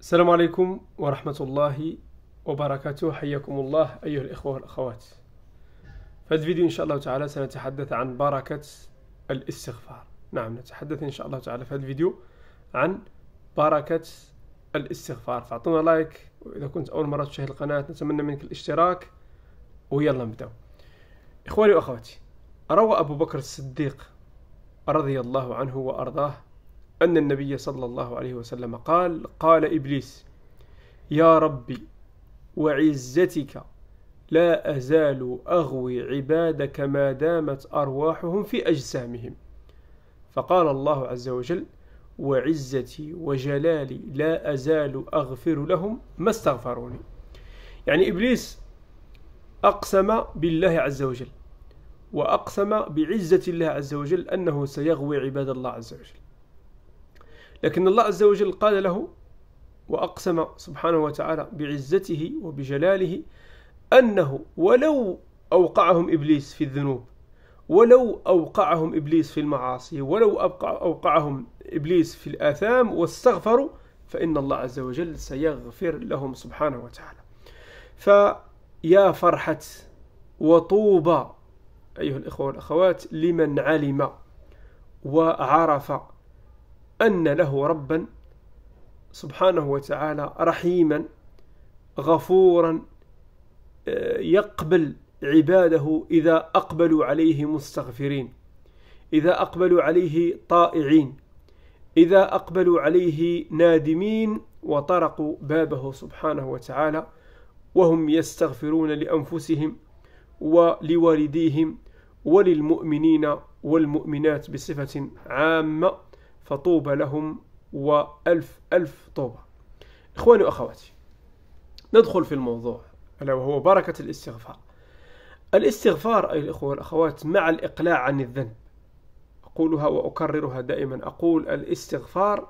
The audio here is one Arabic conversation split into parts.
السلام عليكم ورحمة الله وبركاته حياكم الله أيها الإخوة والأخوات في هذا الفيديو إن شاء الله تعالى سنتحدث عن بركة الاستغفار نعم نتحدث إن شاء الله تعالى في هذا الفيديو عن بركة الاستغفار فأعطونا لايك وإذا كنت أول مرة تشاهد القناة نتمنى منك الاشتراك ويلا نبداو إخواني وأخواتي روى أبو بكر الصديق رضي الله عنه وأرضاه أن النبي صلى الله عليه وسلم قال قال إبليس يا ربي وعزتك لا أزال أغوي عبادك ما دامت أرواحهم في أجسامهم فقال الله عز وجل وعزتي وجلالي لا أزال أغفر لهم ما استغفروني يعني إبليس أقسم بالله عز وجل وأقسم بعزة الله عز وجل أنه سيغوي عباد الله عز وجل لكن الله عز وجل قال له وأقسم سبحانه وتعالى بعزته وبجلاله أنه ولو أوقعهم إبليس في الذنوب ولو أوقعهم إبليس في المعاصي ولو أوقعهم إبليس في الآثام واستغفروا فإن الله عز وجل سيغفر لهم سبحانه وتعالى فيا فرحة وطوبى أيها الإخوة والأخوات لمن علم وعرف أن له ربا سبحانه وتعالى رحيما غفورا آه، يقبل عباده إذا أقبلوا عليه مستغفرين إذا أقبلوا عليه طائعين إذا أقبلوا عليه نادمين وطرقوا بابه سبحانه وتعالى وهم يستغفرون لأنفسهم ولوالديهم وللمؤمنين والمؤمنات بصفة عامة فطوبى لهم وألف ألف طوبة إخواني وأخواتي ندخل في الموضوع ألا وهو بركة الاستغفار الاستغفار أي الإخوة والأخوات مع الإقلاع عن الذنب أقولها وأكررها دائما أقول الاستغفار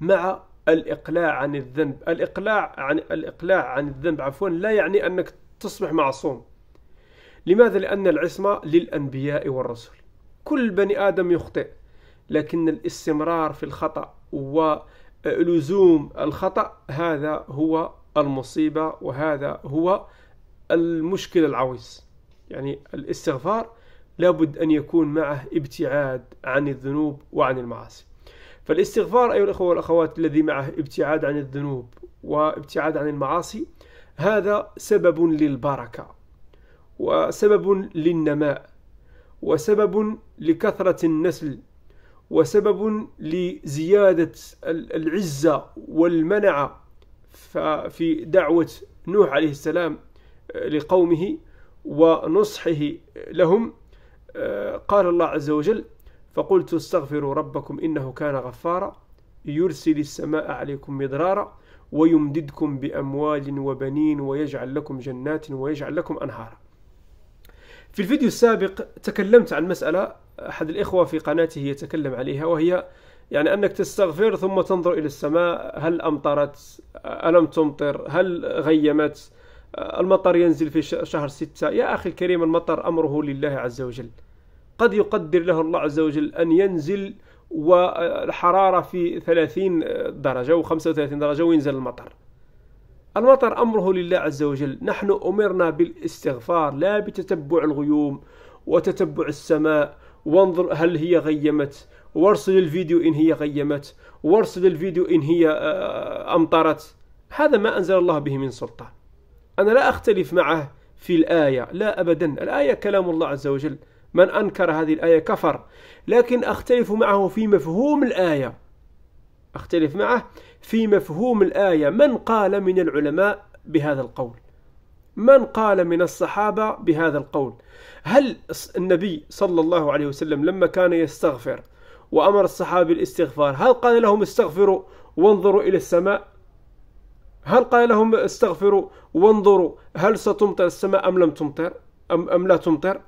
مع الإقلاع عن الذنب الإقلاع عن الإقلاع عن الذنب عفوا لا يعني أنك تصبح معصوم لماذا؟ لأن العصمة للأنبياء والرسل كل بني آدم يخطئ لكن الاستمرار في الخطأ ولزوم الخطأ هذا هو المصيبة وهذا هو المشكل العويص يعني الاستغفار لابد أن يكون معه ابتعاد عن الذنوب وعن المعاصي فالاستغفار أيها الأخوة والأخوات الذي معه ابتعاد عن الذنوب وابتعاد عن المعاصي هذا سبب للبركة وسبب للنماء وسبب لكثرة النسل وسبب لزيادة العزة والمنعة في دعوة نوح عليه السلام آه، لقومه ونصحه لهم آه، قال الله عز وجل فقلت استغفروا ربكم إنه كان غفارا يرسل السماء عليكم مدرارا ويمددكم بأموال وبنين ويجعل لكم جنات ويجعل لكم أنهارا في الفيديو السابق تكلمت عن مسألة أحد الإخوة في قناته يتكلم عليها وهي يعني أنك تستغفر ثم تنظر إلى السماء هل أمطرت ألم تمطر هل غيمت المطر ينزل في شهر ستة يا أخي الكريم المطر أمره لله عز وجل قد يقدر له الله عز وجل أن ينزل والحرارة في 30 درجة و35 درجة وينزل المطر المطر أمره لله عز وجل نحن أمرنا بالاستغفار لا بتتبع الغيوم وتتبع السماء وانظر هل هي غيمت وارسل الفيديو إن هي غيمت وارسل الفيديو إن هي آه، آه، أمطرت هذا ما أنزل الله به من سلطان أنا لا أختلف معه في الآية لا أبدا الآية كلام الله عز وجل من أنكر هذه الآية كفر لكن أختلف معه في مفهوم الآية أختلف معه في مفهوم الآية من قال من العلماء بهذا القول من قال من الصحابة بهذا القول هل النبي صلى الله عليه وسلم لما كان يستغفر وأمر الصحابة بالاستغفار هل قال لهم استغفروا وانظروا إلى السماء هل قال لهم استغفروا وانظروا هل ستمطر السماء أم لم تمطر أم, أم لا تمطر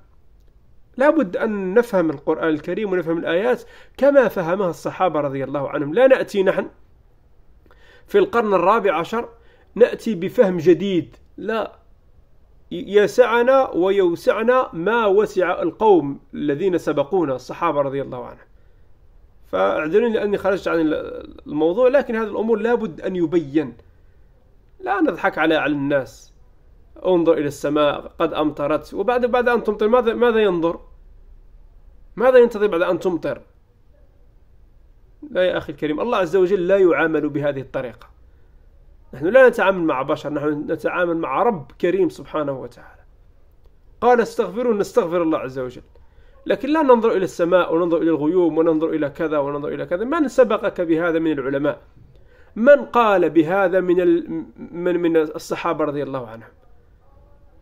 لابد أن نفهم القرآن الكريم ونفهم الآيات كما فهمها الصحابة رضي الله عنهم لا نأتي نحن في القرن الرابع عشر نأتي بفهم جديد لا يسعنا ويوسعنا ما وسع القوم الذين سبقونا الصحابة رضي الله عنهم فاعذروني لأني خرجت عن الموضوع لكن هذه الأمور لابد أن يبين لا نضحك على على الناس انظر إلى السماء قد أمطرت وبعد بعد أن تمطر ماذا ماذا ينظر؟ ماذا ينتظر بعد أن تمطر؟ لا يا أخي الكريم الله عز وجل لا يعامل بهذه الطريقة نحن لا نتعامل مع بشر نحن نتعامل مع رب كريم سبحانه وتعالى قال استغفروا نستغفر الله عز وجل لكن لا ننظر إلى السماء وننظر إلى الغيوم وننظر إلى كذا وننظر إلى كذا من سبقك بهذا من العلماء من قال بهذا من من, من الصحابة رضي الله عنهم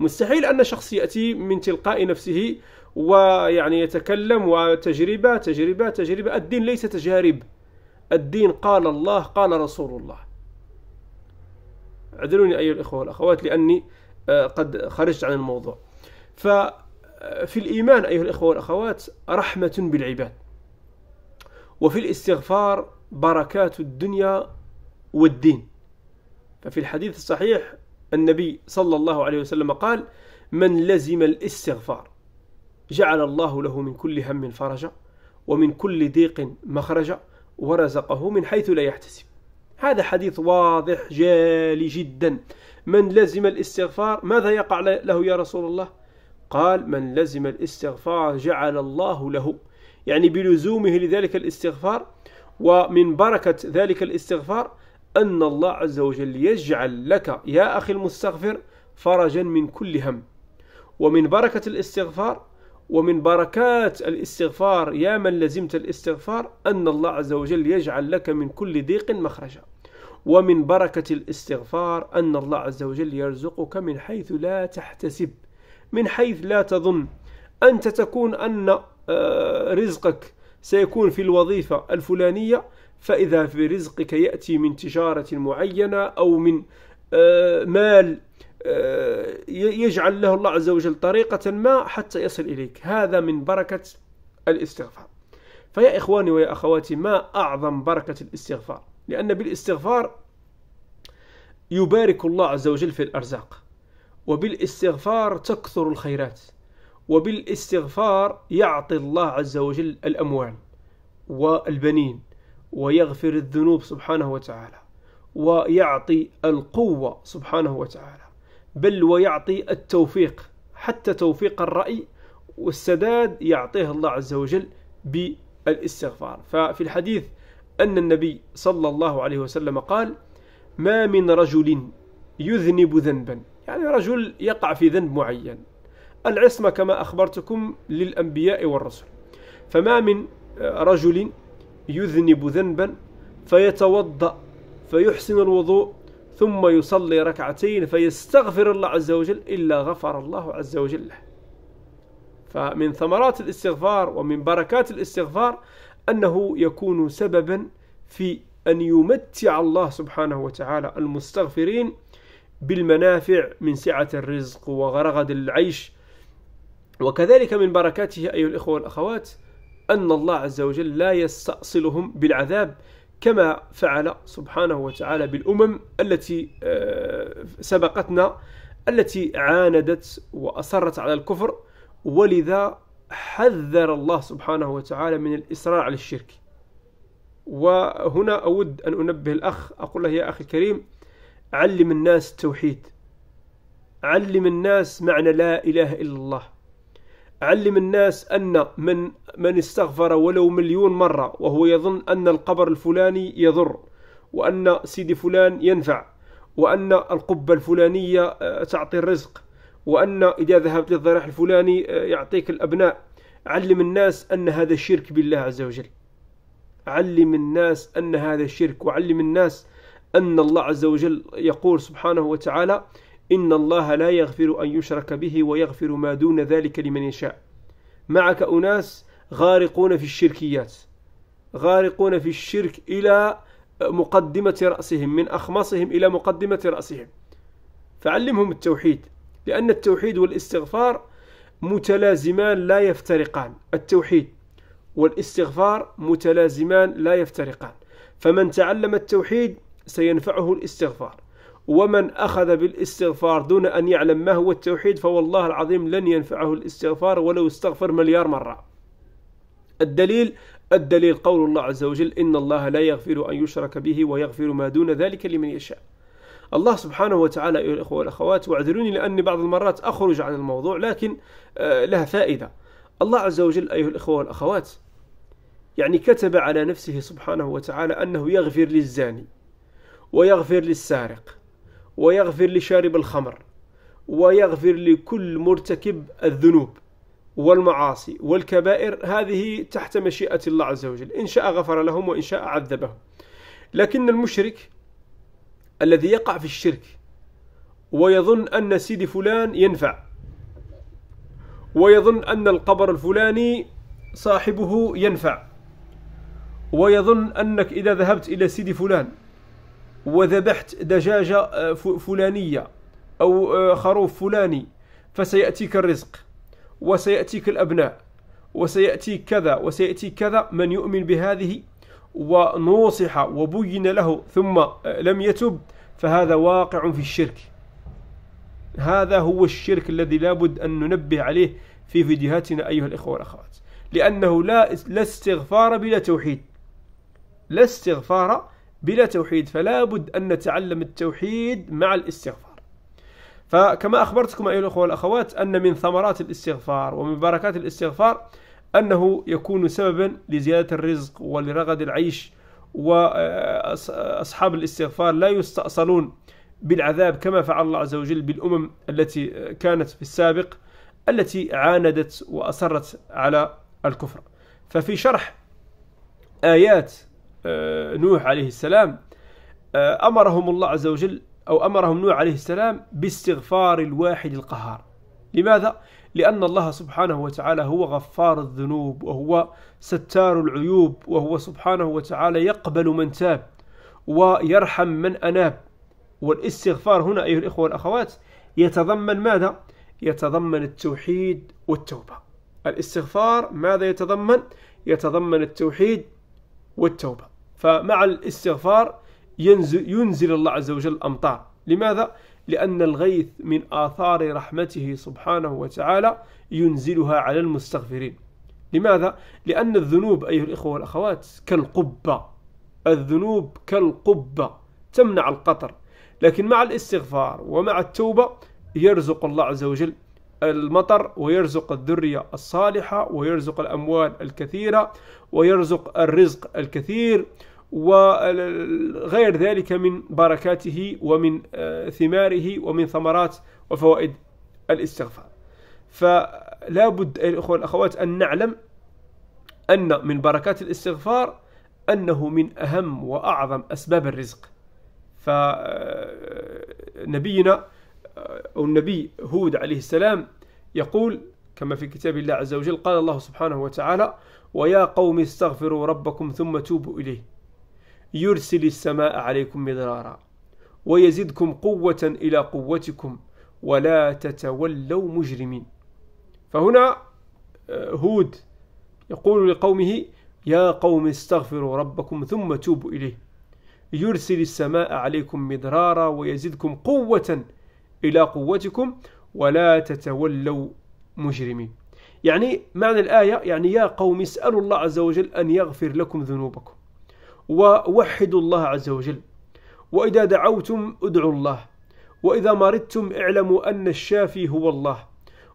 مستحيل أن شخص يأتي من تلقاء نفسه ويعني يتكلم وتجربة تجربة تجربة الدين ليس تجارب الدين قال الله قال رسول الله اعذروني أيها الإخوة والأخوات لأني آه، قد خرجت عن الموضوع ففي آه، الإيمان أيها الإخوة والأخوات رحمة بالعباد وفي الاستغفار بركات الدنيا والدين ففي الحديث الصحيح النبي صلى الله عليه وسلم قال من لزم الاستغفار جعل الله له من كل هم فرجا ومن كل ضيق مخرجا ورزقه من حيث لا يحتسب هذا حديث واضح جالي جدا من لزم الاستغفار ماذا يقع له يا رسول الله قال من لزم الاستغفار جعل الله له يعني بلزومه لذلك الاستغفار ومن بركة ذلك الاستغفار أن الله عز وجل يجعل لك يا أخي المستغفر فرجا من كل هم ومن بركة الاستغفار ومن بركات الاستغفار يا من لزمت الاستغفار أن الله عز وجل يجعل لك من كل ضيق مخرجا ومن بركة الاستغفار أن الله عز وجل يرزقك من حيث لا تحتسب من حيث لا تظن أنت تكون أن آه، رزقك سيكون في الوظيفة الفلانية فإذا في رزقك يأتي من تجارة معينة أو من آه، مال آه، يجعل له الله عز وجل طريقة ما حتى يصل إليك هذا من بركة الاستغفار فيا إخواني ويا أخواتي ما أعظم بركة الاستغفار لأن بالاستغفار يبارك الله عز وجل في الأرزاق وبالاستغفار تكثر الخيرات وبالاستغفار يعطي الله عز وجل الأموال والبنين ويغفر الذنوب سبحانه وتعالى ويعطي القوة سبحانه وتعالى بل ويعطي التوفيق حتى توفيق الرأي والسداد يعطيه الله عز وجل بالاستغفار ففي الحديث أن النبي صلى الله عليه وسلم قال ما من رجل يذنب ذنبا يعني رجل يقع في ذنب معين العصمة كما أخبرتكم للأنبياء والرسل فما من رجل يذنب ذنبا فيتوضأ فيحسن الوضوء ثم يصلي ركعتين فيستغفر الله عز وجل إلا غفر الله عز وجل له فمن ثمرات الاستغفار ومن بركات الاستغفار أنه يكون سببا في أن يمتع الله سبحانه وتعالى المستغفرين بالمنافع من سعة الرزق وغرغد العيش وكذلك من بركاته أيها الإخوة والأخوات أن الله عز وجل لا يستأصلهم بالعذاب كما فعل سبحانه وتعالى بالأمم التي آه، سبقتنا التي عاندت وأصرت على الكفر ولذا حذر الله سبحانه وتعالى من الإصرار على الشرك وهنا أود أن أنبه الأخ أقول له يا أخي الكريم علم الناس التوحيد علم الناس معنى لا إله إلا الله علم الناس أن من من استغفر ولو مليون مرة وهو يظن أن القبر الفلاني يضر وأن سيدي فلان ينفع وأن القبة الفلانية آه، تعطي الرزق وأن إذا ذهبت للضريح الفلاني آه، يعطيك الأبناء علم الناس أن هذا الشرك بالله عز وجل علم الناس أن هذا الشرك وعلم الناس أن الله عز وجل يقول سبحانه وتعالى إن الله لا يغفر أن يشرك به ويغفر ما دون ذلك لمن يشاء معك أناس غارقون في الشركيات غارقون في الشرك إلى مقدمة رأسهم من أخمصهم إلى مقدمة رأسهم فعلمهم التوحيد لأن التوحيد والاستغفار متلازمان لا يفترقان التوحيد والاستغفار متلازمان لا يفترقان فمن تعلم التوحيد سينفعه الاستغفار ومن أخذ بالاستغفار دون أن يعلم ما هو التوحيد فوالله العظيم لن ينفعه الاستغفار ولو استغفر مليار مرة الدليل الدليل قول الله عز وجل إن الله لا يغفر أن يشرك به ويغفر ما دون ذلك لمن يشاء الله سبحانه وتعالى أيها الإخوة والأخوات واعذروني لأني بعض المرات أخرج عن الموضوع لكن آه، لها فائدة الله عز وجل أيها الإخوة والأخوات يعني كتب على نفسه سبحانه وتعالى أنه يغفر للزاني ويغفر للسارق ويغفر لشارب الخمر ويغفر لكل مرتكب الذنوب والمعاصي والكبائر هذه تحت مشيئة الله عز وجل إن شاء غفر لهم وإن شاء عذبهم لكن المشرك الذي يقع في الشرك ويظن أن سيدي فلان ينفع ويظن أن القبر الفلاني صاحبه ينفع ويظن أنك إذا ذهبت إلى سيدي فلان وذبحت دجاجة آه، فلانية أو آه، خروف فلاني فسيأتيك الرزق وسيأتيك الأبناء وسيأتيك كذا وسيأتيك كذا من يؤمن بهذه ونوصح وبين له ثم آه، لم يتب فهذا واقع في الشرك هذا هو الشرك الذي لابد أن ننبه عليه في فيديوهاتنا أيها الإخوة والأخوات لأنه لا, لا استغفار بلا توحيد لا استغفار بلا توحيد فلا بد أن نتعلم التوحيد مع الاستغفار فكما أخبرتكم أيها الأخوة والأخوات أن من ثمرات الاستغفار ومن بركات الاستغفار أنه يكون سببا لزيادة الرزق ولرغد العيش وأصحاب الاستغفار لا يستأصلون بالعذاب كما فعل الله عز وجل بالأمم التي كانت في السابق التي عاندت وأصرت على الكفر ففي شرح آيات آه، نوح عليه السلام آه، أمرهم الله عز وجل أو أمرهم نوح عليه السلام باستغفار الواحد القهار لماذا؟ لأن الله سبحانه وتعالى هو غفار الذنوب وهو ستار العيوب وهو سبحانه وتعالى يقبل من تاب ويرحم من أناب والاستغفار هنا أيها الإخوة والأخوات يتضمن ماذا؟ يتضمن التوحيد والتوبة الاستغفار ماذا يتضمن؟ يتضمن التوحيد والتوبة فمع الاستغفار ينزل, ينزل الله عز وجل الأمطار لماذا؟ لأن الغيث من آثار رحمته سبحانه وتعالى ينزلها على المستغفرين لماذا؟ لأن الذنوب أيها الإخوة والأخوات كالقبة الذنوب كالقبة تمنع القطر لكن مع الاستغفار ومع التوبة يرزق الله عز وجل المطر ويرزق الذرية الصالحة ويرزق الأموال الكثيرة ويرزق الرزق الكثير وغير ذلك من بركاته ومن آه، ثماره ومن ثمرات وفوائد الاستغفار فلا بد أيها الأخوة والأخوات أن نعلم أن من بركات الاستغفار أنه من أهم وأعظم أسباب الرزق فنبينا آه، أو النبي هود عليه السلام يقول كما في كتاب الله عز وجل قال الله سبحانه وتعالى ويا قوم استغفروا ربكم ثم توبوا إليه يرسل السماء عليكم مدرارا ويزدكم قوة إلى قوتكم ولا تتولوا مجرمين فهنا آه، هود يقول لقومه يا قوم استغفروا ربكم ثم توبوا إليه يرسل السماء عليكم مدرارا ويزدكم قوة إلى قوتكم ولا تتولوا مجرمين يعني معنى الآية يعني يا قوم اسألوا الله عز وجل أن يغفر لكم ذنوبكم ووحدوا الله عز وجل وإذا دعوتم ادعوا الله وإذا مرضتم اعلموا أن الشافي هو الله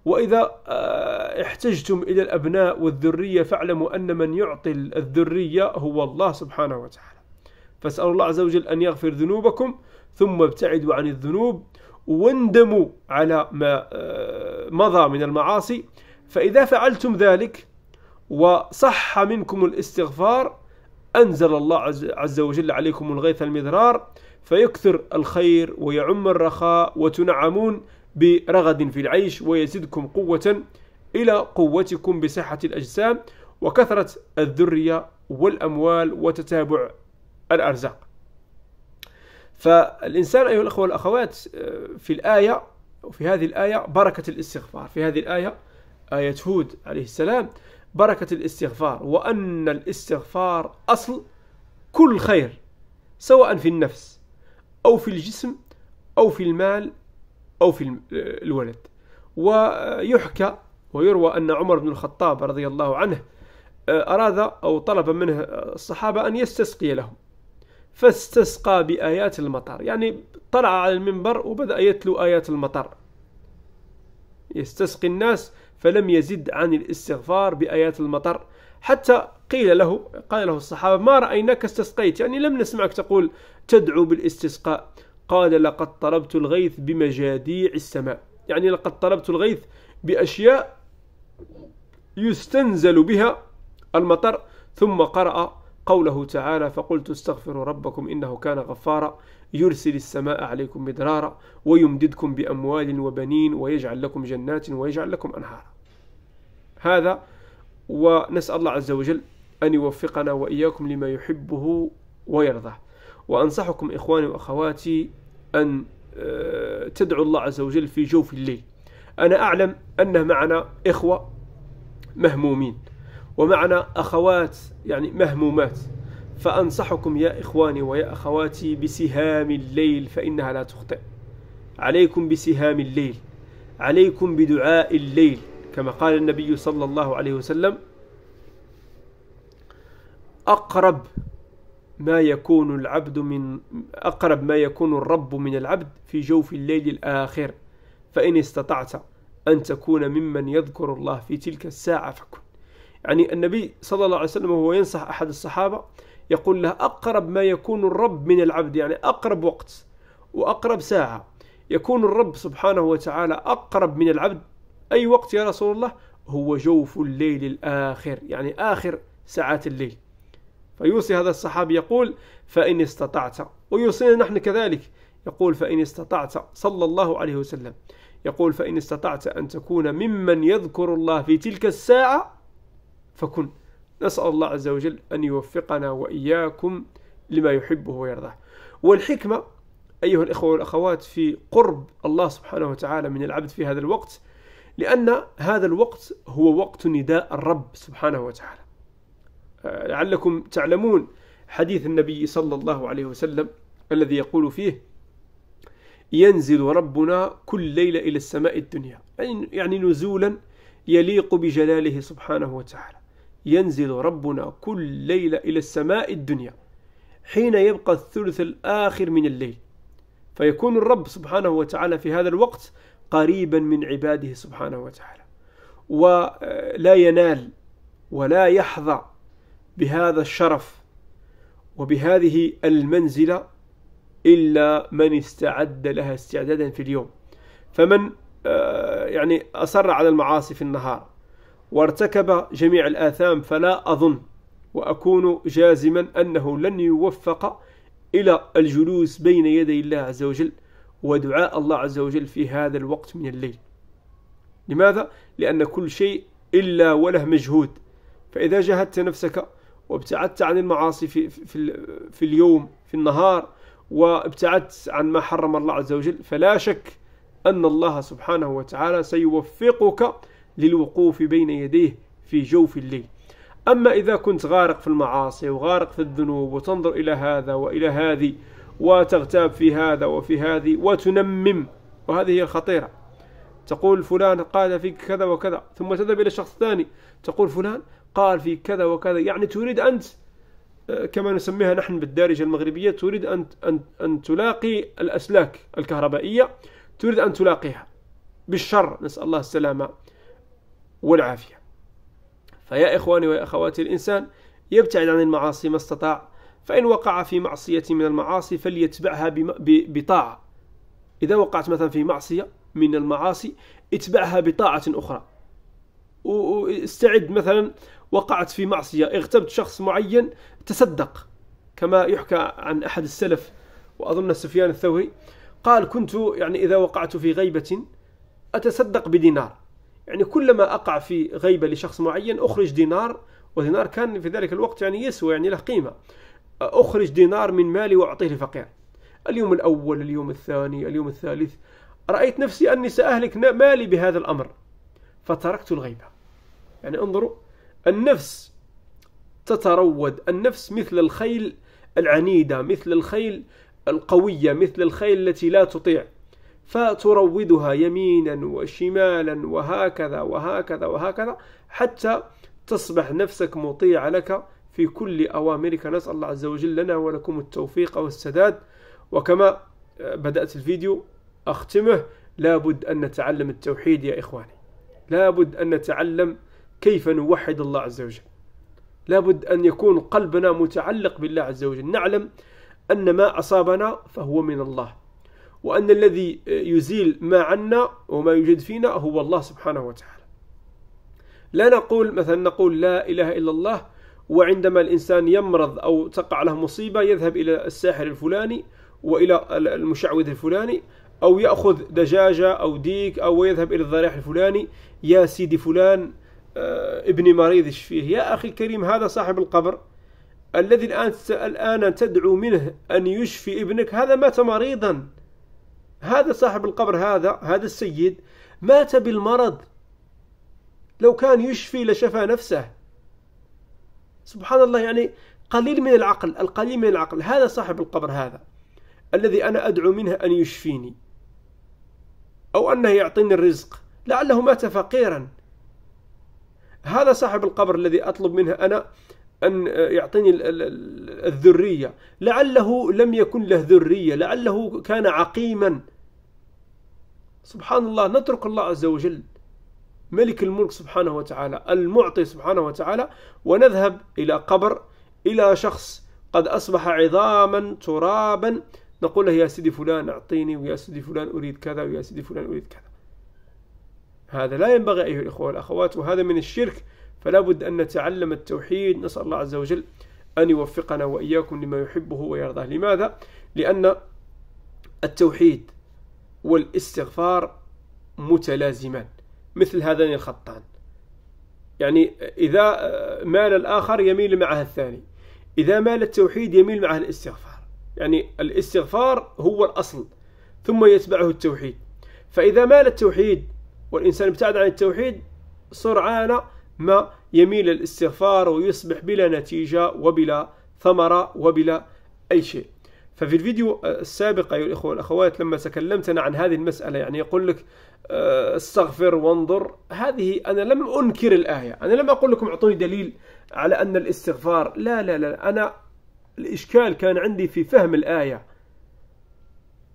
وإذا آه، احتجتم إلى الأبناء والذرية فاعلموا أن من يعطي الذرية هو الله سبحانه وتعالى فاسألوا الله عز وجل أن يغفر ذنوبكم ثم ابتعدوا عن الذنوب واندموا على ما آه، مضى من المعاصي فإذا فعلتم ذلك وصح منكم الاستغفار أنزل الله عز وجل عليكم الغيث المدرار فيكثر الخير ويعم الرخاء وتنعمون برغد في العيش ويزدكم قوة إلى قوتكم بصحة الأجسام وكثرة الذرية والأموال وتتابع الأرزاق فالإنسان أيها الأخوة والأخوات آه، في الآية وفي هذه الآية بركة الاستغفار في هذه الآية آية هود عليه السلام بركة الاستغفار وأن الاستغفار أصل كل خير سواء في النفس أو في الجسم أو في المال أو في آه، الولد ويحكى ويروى أن عمر بن الخطاب رضي الله عنه آه، أراد أو طلب منه الصحابة أن يستسقي لهم فاستسقى بآيات المطر يعني طلع على المنبر وبدأ يتلو آيات المطر يستسقي الناس فلم يزد عن الاستغفار بآيات المطر حتى قيل له قال له الصحابة ما رأيناك استسقيت يعني لم نسمعك تقول تدعو بالاستسقاء قال لقد طلبت الغيث بمجاديع السماء يعني لقد طلبت الغيث بأشياء يستنزل بها المطر ثم قرأ قوله تعالى فقلت استغفروا ربكم إنه كان غفارا يرسل السماء عليكم مدرارا ويمددكم بأموال وبنين ويجعل لكم جنات ويجعل لكم أنهارا هذا ونسأل الله عز وجل أن يوفقنا وإياكم لما يحبه ويرضاه وأنصحكم إخواني وأخواتي أن آه، تدعو الله عز وجل في جوف الليل أنا أعلم أن معنا إخوة مهمومين ومعنى أخوات يعني مهمومات فأنصحكم يا إخواني ويا أخواتي بسهام الليل فإنها لا تخطئ عليكم بسهام الليل عليكم بدعاء الليل كما قال النبي صلى الله عليه وسلم أقرب ما يكون العبد من أقرب ما يكون الرب من العبد في جوف الليل الآخر فإن استطعت أن تكون ممن يذكر الله في تلك الساعة فكن يعني النبي صلى الله عليه وسلم وهو ينصح أحد الصحابة يقول له أقرب ما يكون الرب من العبد يعني أقرب وقت وأقرب ساعة يكون الرب سبحانه وتعالى أقرب من العبد أي وقت يا رسول الله هو جوف الليل الآخر يعني آخر ساعات الليل فيوصي هذا الصحابي يقول فإن استطعت ويوصينا نحن كذلك يقول فإن استطعت صلى الله عليه وسلم يقول فإن استطعت أن تكون ممن يذكر الله في تلك الساعة فكن نسأل الله عز وجل أن يوفقنا وإياكم لما يحبه ويرضاه والحكمة أيها الإخوة والأخوات في قرب الله سبحانه وتعالى من العبد في هذا الوقت لأن هذا الوقت هو وقت نداء الرب سبحانه وتعالى آه، لعلكم تعلمون حديث النبي صلى الله عليه وسلم الذي يقول فيه ينزل ربنا كل ليلة إلى السماء الدنيا يعني نزولا يليق بجلاله سبحانه وتعالى ينزل ربنا كل ليلة إلى السماء الدنيا حين يبقى الثلث الآخر من الليل فيكون الرب سبحانه وتعالى في هذا الوقت قريبا من عباده سبحانه وتعالى ولا ينال ولا يحظى بهذا الشرف وبهذه المنزلة إلا من استعد لها استعدادا في اليوم فمن آه، يعني أصر على المعاصي في النهار وارتكب جميع الآثام فلا أظن وأكون جازما أنه لن يوفق إلى الجلوس بين يدي الله عز وجل ودعاء الله عز وجل في هذا الوقت من الليل لماذا؟ لأن كل شيء إلا وله مجهود فإذا جاهدت نفسك وابتعدت عن المعاصي في, في, في اليوم في النهار وابتعدت عن ما حرم الله عز وجل فلا شك أن الله سبحانه وتعالى سيوفقك للوقوف بين يديه في جوف الليل أما إذا كنت غارق في المعاصي وغارق في الذنوب وتنظر إلى هذا وإلى هذه وتغتاب في هذا وفي هذه وتنمم وهذه هي الخطيرة تقول فلان قال فيك كذا وكذا ثم تذهب إلى شخص ثاني تقول فلان قال فيك كذا وكذا يعني تريد أنت آه، كما نسميها نحن بالدارجة المغربية تريد أن أن أن تلاقي الأسلاك الكهربائية تريد أن تلاقيها بالشر نسأل الله السلامة والعافية فيا إخواني ويا أخواتي الإنسان يبتعد عن المعاصي ما استطاع فإن وقع في معصية من المعاصي فليتبعها بطاعة إذا وقعت مثلا في معصية من المعاصي اتبعها بطاعة أخرى واستعد مثلا وقعت في معصية اغتبت شخص معين تصدق كما يحكى عن أحد السلف وأظن سفيان الثوري قال كنت يعني إذا وقعت في غيبة أتصدق بدينار يعني كلما أقع في غيبة لشخص معين أخرج دينار ودينار كان في ذلك الوقت يعني يسوى يعني له قيمة أخرج دينار من مالي وأعطيه لفقير اليوم الأول اليوم الثاني اليوم الثالث رأيت نفسي أني سأهلك مالي بهذا الأمر فتركت الغيبة يعني انظروا النفس تترود النفس مثل الخيل العنيدة مثل الخيل القوية مثل الخيل التي لا تطيع فتروضها يمينا وشمالا وهكذا وهكذا وهكذا حتى تصبح نفسك مطيعة لك في كل أوامرك نسأل الله عز وجل لنا ولكم التوفيق والسداد وكما آه، بدأت الفيديو أختمه لابد أن نتعلم التوحيد يا إخواني لابد أن نتعلم كيف نوحد الله عز وجل لابد أن يكون قلبنا متعلق بالله عز وجل نعلم أن ما أصابنا فهو من الله وأن الذي يزيل ما عنا وما يوجد فينا هو الله سبحانه وتعالى لا نقول مثلا نقول لا إله إلا الله وعندما الإنسان يمرض أو تقع له مصيبة يذهب إلى الساحر الفلاني وإلى المشعوذ الفلاني أو يأخذ دجاجة أو ديك أو يذهب إلى الضريح الفلاني يا سيدي فلان آه، ابن مريض اشفيه يا أخي الكريم هذا صاحب القبر الذي الآن الآن تدعو منه أن يشفي ابنك هذا مات مريضا هذا صاحب القبر هذا هذا السيد مات بالمرض لو كان يشفي لشفى نفسه سبحان الله يعني قليل من العقل القليل من العقل هذا صاحب القبر هذا الذي أنا أدعو منه أن يشفيني أو أنه يعطيني الرزق لعله مات فقيرا هذا صاحب القبر الذي أطلب منه أنا أن يعطيني الذرية لعله لم يكن له ذرية لعله كان عقيما سبحان الله نترك الله عز وجل ملك الملك سبحانه وتعالى المعطي سبحانه وتعالى ونذهب إلى قبر إلى شخص قد أصبح عظاما ترابا نقول له يا سيدي فلان أعطيني ويا سيدي فلان أريد كذا ويا سيدي فلان أريد كذا هذا لا ينبغي أيها الإخوة والأخوات وهذا من الشرك فلا بد أن نتعلم التوحيد نسأل الله عز وجل أن يوفقنا وإياكم لما يحبه ويرضاه لماذا؟ لأن التوحيد والاستغفار متلازمان مثل هذان الخطان يعني إذا مال الآخر يميل معه الثاني إذا مال التوحيد يميل معه الاستغفار يعني الاستغفار هو الأصل ثم يتبعه التوحيد فإذا مال التوحيد والإنسان ابتعد عن التوحيد سرعان ما يميل الاستغفار ويصبح بلا نتيجة وبلا ثمرة وبلا أي شيء ففي الفيديو السابق أيها الإخوة والأخوات لما تكلمتنا عن هذه المسألة يعني يقول لك آه، استغفر وانظر هذه أنا لم أنكر الآية أنا لم أقول لكم أعطوني دليل على أن الاستغفار لا لا لا أنا الإشكال كان عندي في فهم الآية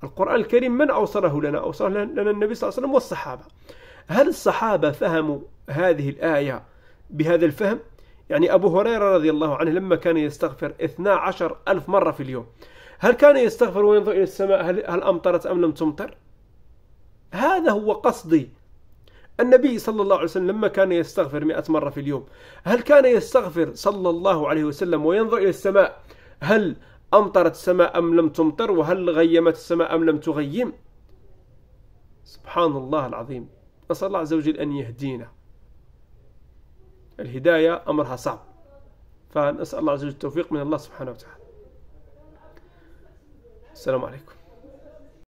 القرآن الكريم من أوصله لنا أوصله لنا النبي صلى الله عليه وسلم والصحابة هل الصحابة فهموا هذه الآية بهذا الفهم؟ يعني أبو هريرة رضي الله عنه لما كان يستغفر 12 ألف مرة في اليوم هل كان يستغفر وينظر إلى السماء هل, هل أمطرت أم لم تمطر هذا هو قصدي النبي صلى الله عليه وسلم لما كان يستغفر مئة مرة في اليوم هل كان يستغفر صلى الله عليه وسلم وينظر إلى السماء هل أمطرت السماء أم لم تمطر وهل غيمت السماء أم لم تغيم سبحان الله العظيم نسأل الله عز وجل أن يهدينا الهداية أمرها صعب فنسأل الله عز وجل التوفيق من الله سبحانه وتعالى السلام عليكم